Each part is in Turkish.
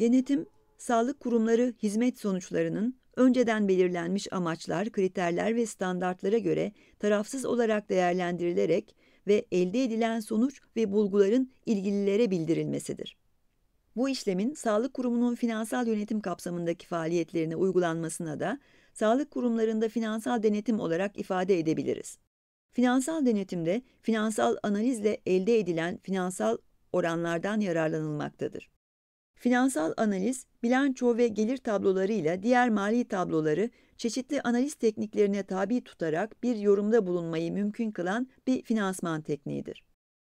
Denetim, sağlık kurumları hizmet sonuçlarının önceden belirlenmiş amaçlar, kriterler ve standartlara göre tarafsız olarak değerlendirilerek ve elde edilen sonuç ve bulguların ilgililere bildirilmesidir. Bu işlemin sağlık kurumunun finansal yönetim kapsamındaki faaliyetlerine uygulanmasına da sağlık kurumlarında finansal denetim olarak ifade edebiliriz. Finansal denetimde finansal analizle elde edilen finansal oranlardan yararlanılmaktadır. Finansal analiz, bilanço ve gelir tablolarıyla diğer mali tabloları çeşitli analiz tekniklerine tabi tutarak bir yorumda bulunmayı mümkün kılan bir finansman tekniğidir.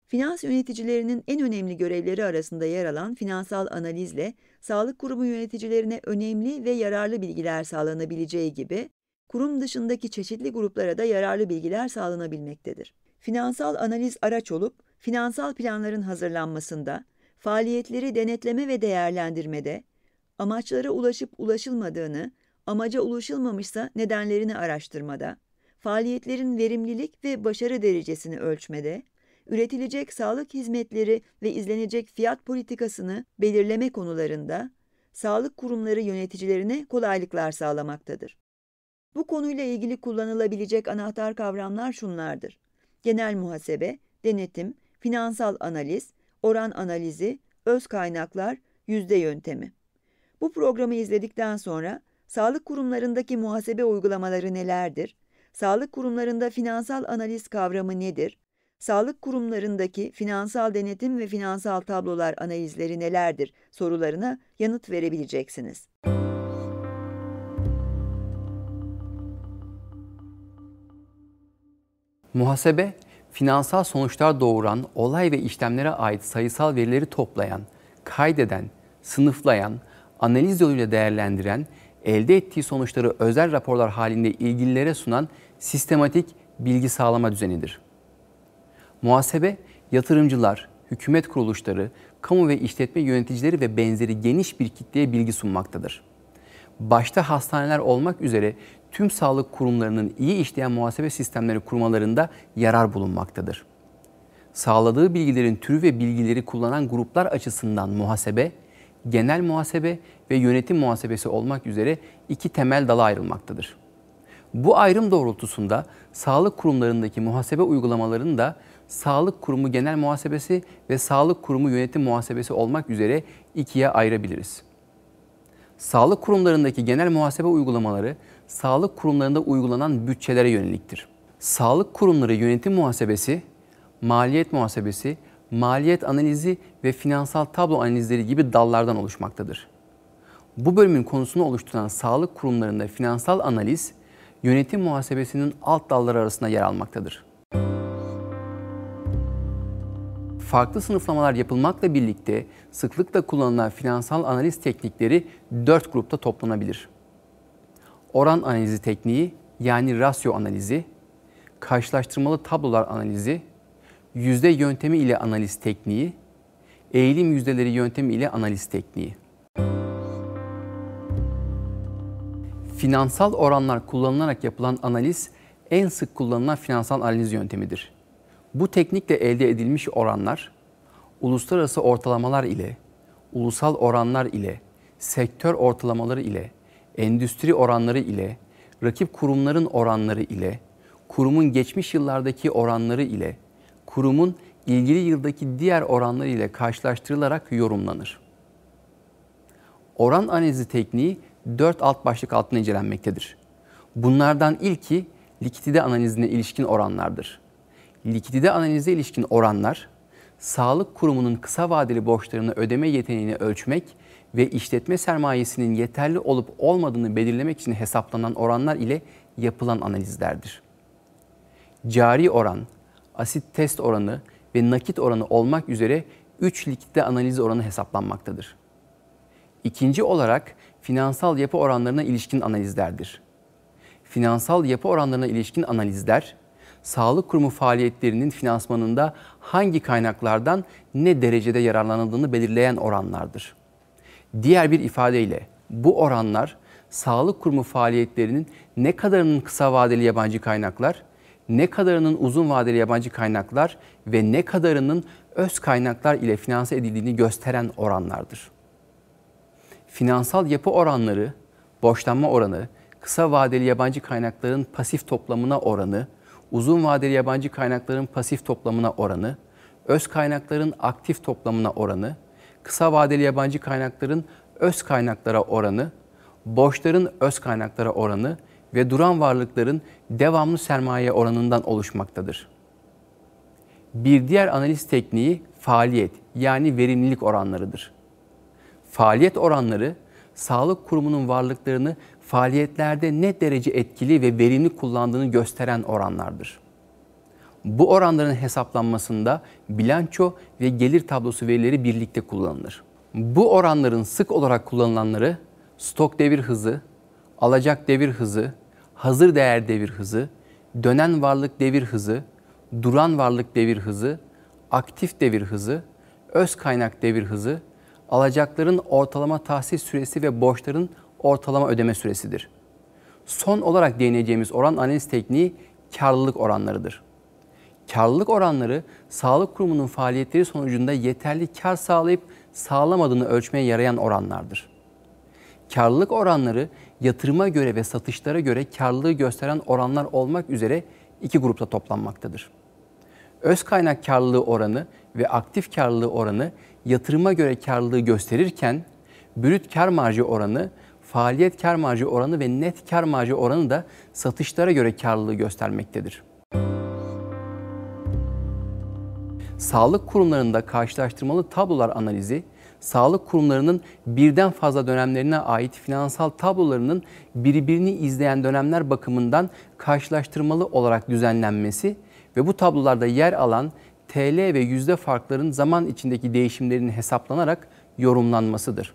Finans yöneticilerinin en önemli görevleri arasında yer alan finansal analizle sağlık kurumu yöneticilerine önemli ve yararlı bilgiler sağlanabileceği gibi kurum dışındaki çeşitli gruplara da yararlı bilgiler sağlanabilmektedir. Finansal analiz araç olup finansal planların hazırlanmasında, faaliyetleri denetleme ve değerlendirmede, amaçlara ulaşıp ulaşılmadığını, amaca ulaşılmamışsa nedenlerini araştırmada, faaliyetlerin verimlilik ve başarı derecesini ölçmede, üretilecek sağlık hizmetleri ve izlenecek fiyat politikasını belirleme konularında sağlık kurumları yöneticilerine kolaylıklar sağlamaktadır. Bu konuyla ilgili kullanılabilecek anahtar kavramlar şunlardır. Genel muhasebe, denetim, finansal analiz, oran analizi, öz kaynaklar, yüzde yöntemi. Bu programı izledikten sonra sağlık kurumlarındaki muhasebe uygulamaları nelerdir? Sağlık kurumlarında finansal analiz kavramı nedir? Sağlık kurumlarındaki finansal denetim ve finansal tablolar analizleri nelerdir sorularına yanıt verebileceksiniz. Muhasebe finansal sonuçlar doğuran olay ve işlemlere ait sayısal verileri toplayan, kaydeden, sınıflayan, analiz yoluyla değerlendiren, elde ettiği sonuçları özel raporlar halinde ilgililere sunan sistematik bilgi sağlama düzenidir. Muhasebe, yatırımcılar, hükümet kuruluşları, kamu ve işletme yöneticileri ve benzeri geniş bir kitleye bilgi sunmaktadır başta hastaneler olmak üzere tüm sağlık kurumlarının iyi işleyen muhasebe sistemleri kurmalarında yarar bulunmaktadır. Sağladığı bilgilerin türü ve bilgileri kullanan gruplar açısından muhasebe, genel muhasebe ve yönetim muhasebesi olmak üzere iki temel dala ayrılmaktadır. Bu ayrım doğrultusunda sağlık kurumlarındaki muhasebe uygulamalarını da sağlık kurumu genel muhasebesi ve sağlık kurumu yönetim muhasebesi olmak üzere ikiye ayırabiliriz sağlık kurumlarındaki genel muhasebe uygulamaları sağlık kurumlarında uygulanan bütçelere yöneliktir. Sağlık kurumları yönetim muhasebesi, maliyet muhasebesi, maliyet analizi ve finansal tablo analizleri gibi dallardan oluşmaktadır. Bu bölümün konusunu oluşturan sağlık kurumlarında finansal analiz, yönetim muhasebesinin alt dalları arasında yer almaktadır. farklı sınıflamalar yapılmakla birlikte sıklıkla kullanılan finansal analiz teknikleri dört grupta toplanabilir. Oran analizi tekniği yani rasyo analizi, karşılaştırmalı tablolar analizi, yüzde yöntemi ile analiz tekniği, eğilim yüzdeleri yöntemi ile analiz tekniği. Finansal oranlar kullanılarak yapılan analiz en sık kullanılan finansal analiz yöntemidir. Bu teknikle elde edilmiş oranlar uluslararası ortalamalar ile, ulusal oranlar ile, sektör ortalamaları ile, endüstri oranları ile, rakip kurumların oranları ile, kurumun geçmiş yıllardaki oranları ile, kurumun ilgili yıldaki diğer oranları ile karşılaştırılarak yorumlanır. Oran analizi tekniği 4 alt başlık altında incelenmektedir. Bunlardan ilki likidite analizine ilişkin oranlardır likidite analize ilişkin oranlar, sağlık kurumunun kısa vadeli borçlarını ödeme yeteneğini ölçmek ve işletme sermayesinin yeterli olup olmadığını belirlemek için hesaplanan oranlar ile yapılan analizlerdir. Cari oran, asit test oranı ve nakit oranı olmak üzere 3 likidite analiz oranı hesaplanmaktadır. İkinci olarak finansal yapı oranlarına ilişkin analizlerdir. Finansal yapı oranlarına ilişkin analizler, sağlık kurumu faaliyetlerinin finansmanında hangi kaynaklardan ne derecede yararlanıldığını belirleyen oranlardır. Diğer bir ifadeyle bu oranlar sağlık kurumu faaliyetlerinin ne kadarının kısa vadeli yabancı kaynaklar, ne kadarının uzun vadeli yabancı kaynaklar ve ne kadarının öz kaynaklar ile finanse edildiğini gösteren oranlardır. Finansal yapı oranları, borçlanma oranı, kısa vadeli yabancı kaynakların pasif toplamına oranı, uzun vadeli yabancı kaynakların pasif toplamına oranı, öz kaynakların aktif toplamına oranı, kısa vadeli yabancı kaynakların öz kaynaklara oranı, borçların öz kaynaklara oranı ve duran varlıkların devamlı sermaye oranından oluşmaktadır. Bir diğer analiz tekniği faaliyet yani verimlilik oranlarıdır. Faaliyet oranları sağlık kurumunun varlıklarını faaliyetlerde ne derece etkili ve verimli kullandığını gösteren oranlardır. Bu oranların hesaplanmasında bilanço ve gelir tablosu verileri birlikte kullanılır. Bu oranların sık olarak kullanılanları stok devir hızı, alacak devir hızı, hazır değer devir hızı, dönen varlık devir hızı, duran varlık devir hızı, aktif devir hızı, öz kaynak devir hızı alacakların ortalama tahsis süresi ve borçların ortalama ödeme süresidir. Son olarak değineceğimiz oran analiz tekniği karlılık oranlarıdır. Karlılık oranları sağlık kurumunun faaliyetleri sonucunda yeterli kar sağlayıp sağlamadığını ölçmeye yarayan oranlardır. Karlılık oranları yatırıma göre ve satışlara göre karlılığı gösteren oranlar olmak üzere iki grupta toplanmaktadır. Öz kaynak karlılığı oranı ve aktif karlılığı oranı yatırıma göre karlılığı gösterirken brüt kar marjı oranı, faaliyet kar marjı oranı ve net kar marjı oranı da satışlara göre karlılığı göstermektedir. Sağlık kurumlarında karşılaştırmalı tablolar analizi, sağlık kurumlarının birden fazla dönemlerine ait finansal tablolarının birbirini izleyen dönemler bakımından karşılaştırmalı olarak düzenlenmesi ve bu tablolarda yer alan TL ve yüzde farkların zaman içindeki değişimlerin hesaplanarak yorumlanmasıdır.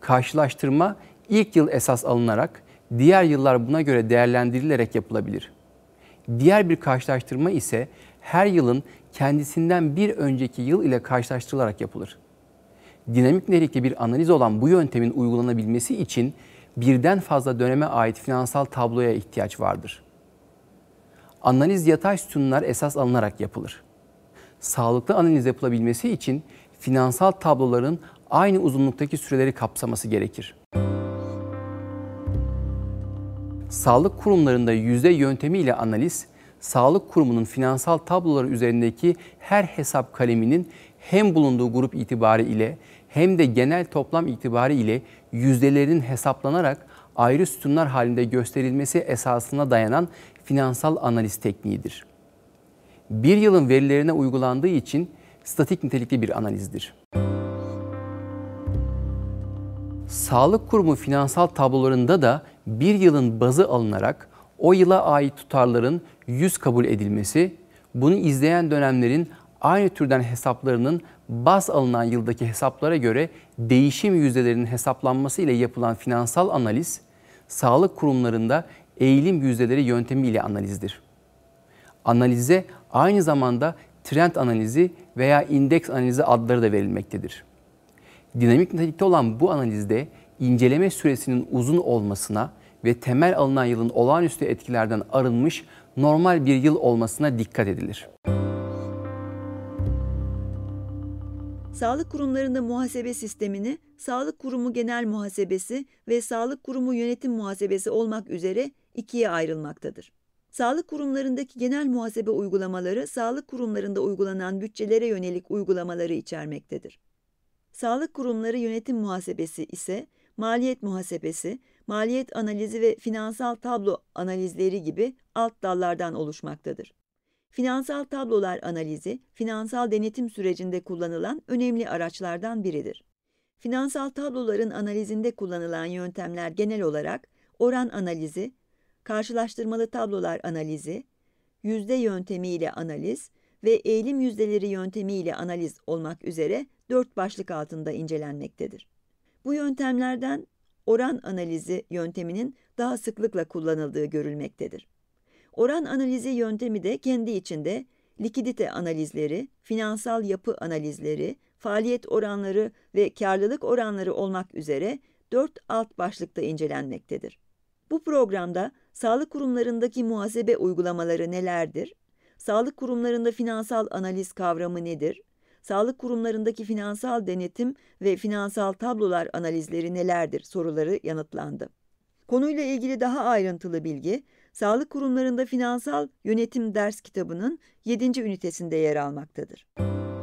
Karşılaştırma ilk yıl esas alınarak diğer yıllar buna göre değerlendirilerek yapılabilir. Diğer bir karşılaştırma ise her yılın kendisinden bir önceki yıl ile karşılaştırılarak yapılır. Dinamik nitelikli bir analiz olan bu yöntemin uygulanabilmesi için birden fazla döneme ait finansal tabloya ihtiyaç vardır.'' Analiz yatay sütunlar esas alınarak yapılır. Sağlıklı analiz yapılabilmesi için finansal tabloların aynı uzunluktaki süreleri kapsaması gerekir. Sağlık kurumlarında yüzde yöntemiyle analiz, sağlık kurumunun finansal tabloları üzerindeki her hesap kaleminin hem bulunduğu grup ile hem de genel toplam ile yüzdelerin hesaplanarak ayrı sütunlar halinde gösterilmesi esasına dayanan finansal analiz tekniğidir. Bir yılın verilerine uygulandığı için statik nitelikli bir analizdir. Sağlık kurumu finansal tablolarında da bir yılın bazı alınarak o yıla ait tutarların yüz kabul edilmesi, bunu izleyen dönemlerin aynı türden hesaplarının baz alınan yıldaki hesaplara göre değişim yüzdelerinin hesaplanması ile yapılan finansal analiz, sağlık kurumlarında eğilim yüzdeleri yöntemi ile analizdir. Analize aynı zamanda trend analizi veya indeks analizi adları da verilmektedir. Dinamik nitelikte olan bu analizde inceleme süresinin uzun olmasına ve temel alınan yılın olağanüstü etkilerden arınmış normal bir yıl olmasına dikkat edilir. Sağlık kurumlarında muhasebe sistemini Sağlık Kurumu Genel Muhasebesi ve Sağlık Kurumu Yönetim Muhasebesi olmak üzere ikiye ayrılmaktadır. Sağlık kurumlarındaki genel muhasebe uygulamaları, sağlık kurumlarında uygulanan bütçelere yönelik uygulamaları içermektedir. Sağlık kurumları yönetim muhasebesi ise maliyet muhasebesi, maliyet analizi ve finansal tablo analizleri gibi alt dallardan oluşmaktadır. Finansal tablolar analizi, finansal denetim sürecinde kullanılan önemli araçlardan biridir. Finansal tabloların analizinde kullanılan yöntemler genel olarak oran analizi, karşılaştırmalı tablolar analizi, yüzde yöntemiyle analiz ve eğilim yüzdeleri yöntemiyle analiz olmak üzere dört başlık altında incelenmektedir. Bu yöntemlerden oran analizi yönteminin daha sıklıkla kullanıldığı görülmektedir. Oran analizi yöntemi de kendi içinde likidite analizleri, finansal yapı analizleri, faaliyet oranları ve karlılık oranları olmak üzere dört alt başlıkta incelenmektedir. Bu programda Sağlık kurumlarındaki muhasebe uygulamaları nelerdir? Sağlık kurumlarında finansal analiz kavramı nedir? Sağlık kurumlarındaki finansal denetim ve finansal tablolar analizleri nelerdir soruları yanıtlandı. Konuyla ilgili daha ayrıntılı bilgi Sağlık Kurumlarında Finansal Yönetim Ders Kitabı'nın 7. ünitesinde yer almaktadır. Müzik